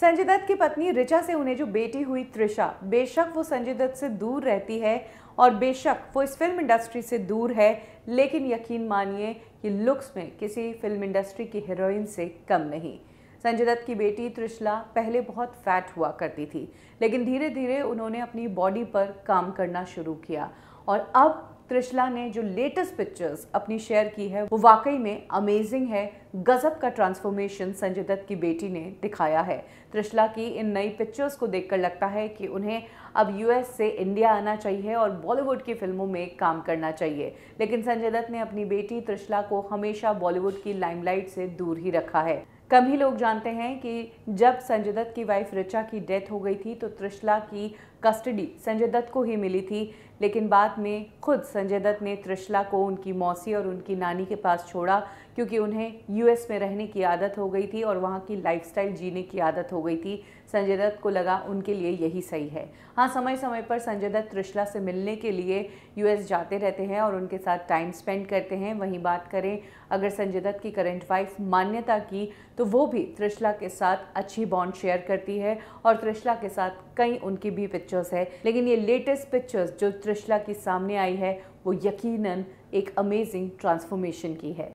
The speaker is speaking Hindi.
संजय दत्त की पत्नी ऋचा से उन्हें जो बेटी हुई त्रिशा बेशक वो संजय दत्त से दूर रहती है और बेशक वो इस फिल्म इंडस्ट्री से दूर है लेकिन यकीन मानिए कि लुक्स में किसी फिल्म इंडस्ट्री की हीरोइन से कम नहीं संजय दत्त की बेटी त्रिशला पहले बहुत फैट हुआ करती थी लेकिन धीरे धीरे उन्होंने अपनी बॉडी पर काम करना शुरू किया और अब त्रिशला ने जो लेटेस्ट पिक्चर्स अपनी शेयर की है वो वाकई में अमेजिंग है गजब का ट्रांसफॉर्मेशन संजय दत्त की बेटी ने दिखाया है त्रिशला की इन नई पिक्चर्स को देखकर लगता है कि उन्हें अब यूएस से इंडिया आना चाहिए और बॉलीवुड की फिल्मों में काम करना चाहिए लेकिन संजय दत्त ने अपनी बेटी त्रिशला को हमेशा बॉलीवुड की लाइमलाइट से दूर ही रखा है कम ही लोग जानते हैं कि जब संजय दत्त की वाइफ रिचा की डेथ हो गई थी तो त्रिशला की कस्टडी संजय दत्त को ही मिली थी लेकिन बाद में खुद संजय दत्त ने त्रिशला को उनकी मौसी और उनकी नानी के पास छोड़ा क्योंकि उन्हें यूएस में रहने की आदत हो गई थी और वहाँ की लाइफस्टाइल जीने की आदत हो गई थी संजय दत्त को लगा उनके लिए यही सही है हाँ समय समय पर संजय दत्त त्रिशला से मिलने के लिए यूएस जाते रहते हैं और उनके साथ टाइम स्पेंड करते हैं वहीं बात करें अगर संजय दत्त की करेंट वाइफ मान्यता की तो वो भी त्रिशला के साथ अच्छी बॉन्ड शेयर करती है और त्रिशला के साथ कई उनकी भी पिक्चर्स है लेकिन ये लेटेस्ट पिक्चर्स जो त्रिशला की सामने आई है वो यकीनन एक अमेजिंग ट्रांसफॉर्मेशन की है